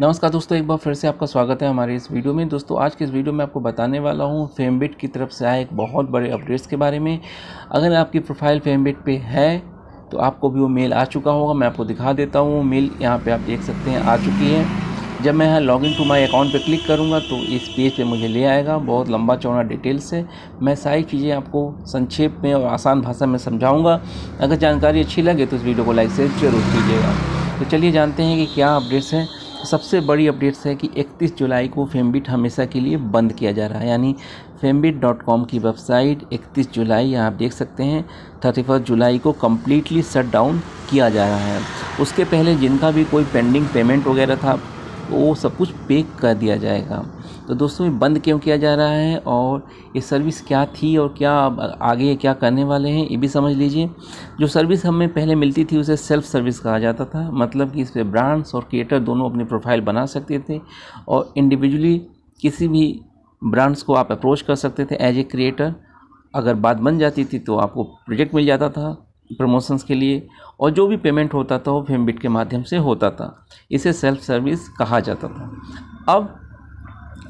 नमस्कार दोस्तों एक बार फिर से आपका स्वागत है हमारे इस वीडियो में दोस्तों आज के इस वीडियो में आपको बताने वाला हूँ फेमबिट की तरफ से आए एक बहुत बड़े अपडेट्स के बारे में अगर आपकी प्रोफाइल फेमबिट पे है तो आपको भी वो मेल आ चुका होगा मैं आपको दिखा देता हूँ मेल यहाँ पर आप देख सकते हैं आ चुकी है जब मैं यहाँ log in to my account पर क्लिक करूँगा तो इस पेज पे मुझे ले आएगा बहुत लंबा चौड़ा डिटेल्स है मैं सारी चीज़ें आपको संक्षेप में और आसान भाषा में समझाऊँगा अगर जानकारी अच्छी लगे तो इस वीडियो को लाइक शेयर जरूर कीजिएगा तो चलिए जानते हैं कि क्या अपडेट्स हैं सबसे बड़ी अपडेट्स है कि 31 जुलाई को फेमबिट हमेशा के लिए बंद किया जा रहा है यानी फेमबिट डॉट कॉम की वेबसाइट 31 जुलाई आप देख सकते हैं थर्टी फर्स्ट जुलाई को कम्प्लीटली शट डाउन किया जा रहा है उसके पहले जिनका भी कोई पेंडिंग पेमेंट वगैरह था वो सब कुछ पे कर दिया जाएगा तो दोस्तों ये बंद क्यों किया जा रहा है और ये सर्विस क्या थी और क्या आगे क्या करने वाले हैं ये भी समझ लीजिए जो सर्विस हमें पहले मिलती थी उसे सेल्फ सर्विस कहा जाता था मतलब कि इस पर ब्रांड्स और क्रिएटर दोनों अपनी प्रोफाइल बना सकते थे और इंडिविजुअली किसी भी ब्रांड्स को आप अप्रोच कर सकते थे एज ए क्रिएटर अगर बात बन जाती थी तो आपको प्रोजेक्ट मिल जाता था प्रमोशंस के लिए और जो भी पेमेंट होता था वो फेमबिट के माध्यम से होता था इसे सेल्फ सर्विस कहा जाता था अब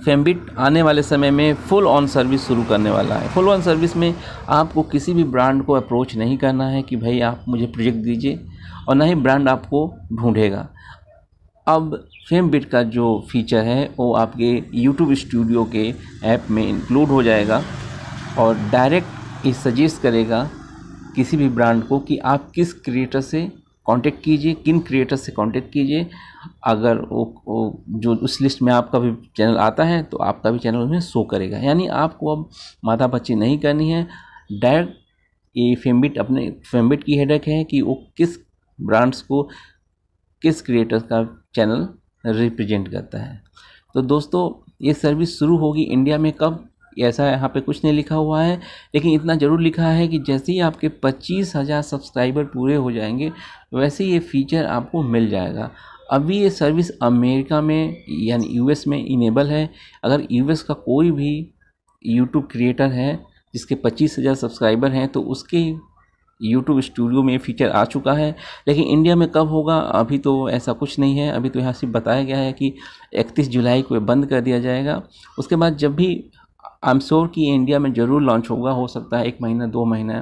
फेमबिट आने वाले समय में फुल ऑन सर्विस शुरू करने वाला है फुल ऑन सर्विस में आपको किसी भी ब्रांड को अप्रोच नहीं करना है कि भाई आप मुझे प्रोजेक्ट दीजिए और ना ही ब्रांड आपको ढूंढेगा अब फेमबिट का जो फीचर है वो आपके यूट्यूब स्टूडियो के ऐप में इंक्लूड हो जाएगा और डायरेक्ट ये सजेस्ट करेगा किसी भी ब्रांड को कि आप किस क्रिएटर से कांटेक्ट कीजिए किन क्रिएटर से कांटेक्ट कीजिए अगर वो, वो जो उस लिस्ट में आपका भी चैनल आता है तो आपका भी चैनल उसमें शो करेगा यानी आपको अब माथा पच्ची नहीं करनी है डायरेक्ट ये फेमबिट अपने फेमबिट की हेडक है कि वो किस ब्रांड्स को किस क्रिएटर का चैनल रिप्रेजेंट करता है तो दोस्तों ये सर्विस शुरू होगी इंडिया में कब ऐसा यहाँ पे कुछ नहीं लिखा हुआ है लेकिन इतना ज़रूर लिखा है कि जैसे ही आपके पच्चीस हज़ार सब्सक्राइबर पूरे हो जाएंगे वैसे ये फ़ीचर आपको मिल जाएगा अभी ये सर्विस अमेरिका में यानी यूएस में इनेबल है अगर यूएस का कोई भी यूट्यूब क्रिएटर है जिसके पच्चीस हज़ार सब्सक्राइबर हैं तो उसके यूट्यूब स्टूडियो में फीचर आ चुका है लेकिन इंडिया में कब होगा अभी तो ऐसा कुछ नहीं है अभी तो यहाँ सिर्फ बताया गया है कि इकतीस जुलाई को बंद कर दिया जाएगा उसके बाद जब भी आई एम श्योर कि इंडिया में ज़रूर लॉन्च होगा हो सकता है एक महीना दो महीना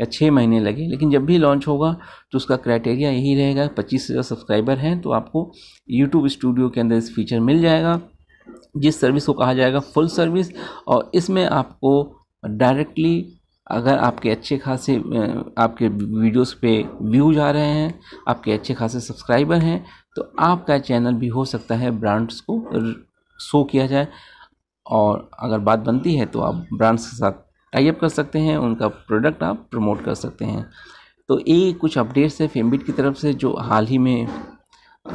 या छः महीने लगे लेकिन जब भी लॉन्च होगा तो उसका क्राइटेरिया यही रहेगा पच्चीस हज़ार सब्सक्राइबर हैं तो आपको यूट्यूब स्टूडियो के अंदर इस फीचर मिल जाएगा जिस सर्विस को कहा जाएगा फुल सर्विस और इसमें आपको डायरेक्टली अगर आपके अच्छे खासे आपके वीडियोस पे व्यूज आ रहे हैं आपके अच्छे खासे सब्सक्राइबर हैं तो आपका चैनल भी हो सकता है ब्रांड्स को शो किया जाए और अगर बात बनती है तो आप ब्रांड्स के साथ टाइप कर सकते हैं उनका प्रोडक्ट आप प्रमोट कर सकते हैं तो ये कुछ अपडेट्स है फेमबिट की तरफ से जो हाल ही में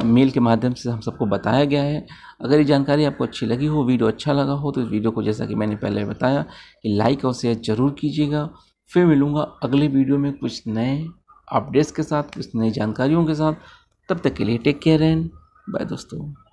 मेल के माध्यम से हम सबको बताया गया है अगर ये जानकारी आपको अच्छी लगी हो वीडियो अच्छा लगा हो तो इस वीडियो को जैसा कि मैंने पहले बताया कि लाइक और शेयर ज़रूर कीजिएगा फिर मिलूँगा अगले वीडियो में कुछ नए अपडेट्स के साथ कुछ नई जानकारियों के साथ तब तक के लिए टेक केयर एंड बाय दोस्तों